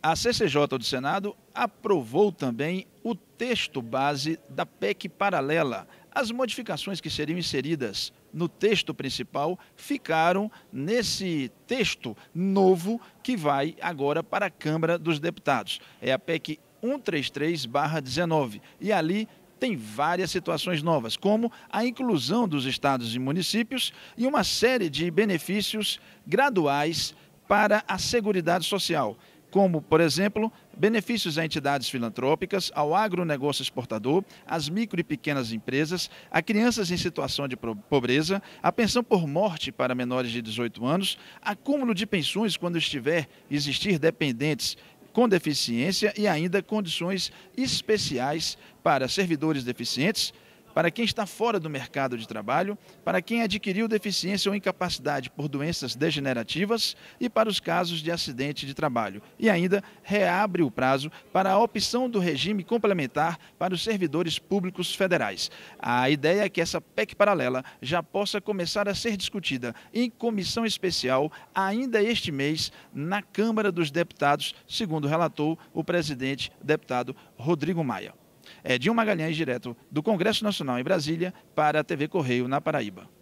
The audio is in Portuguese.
A CCJ do Senado aprovou também o texto base da PEC paralela. As modificações que seriam inseridas no texto principal ficaram nesse texto novo que vai agora para a Câmara dos Deputados. É a PEC 133-19. E ali tem várias situações novas, como a inclusão dos estados e municípios e uma série de benefícios graduais para a Seguridade Social como, por exemplo, benefícios a entidades filantrópicas, ao agronegócio exportador, às micro e pequenas empresas, a crianças em situação de pobreza, a pensão por morte para menores de 18 anos, acúmulo de pensões quando estiver existir dependentes com deficiência e ainda condições especiais para servidores deficientes, para quem está fora do mercado de trabalho, para quem adquiriu deficiência ou incapacidade por doenças degenerativas e para os casos de acidente de trabalho. E ainda reabre o prazo para a opção do regime complementar para os servidores públicos federais. A ideia é que essa PEC paralela já possa começar a ser discutida em comissão especial ainda este mês na Câmara dos Deputados, segundo relatou o presidente deputado Rodrigo Maia. É, Dilma Magalhães, direto do Congresso Nacional em Brasília, para a TV Correio, na Paraíba.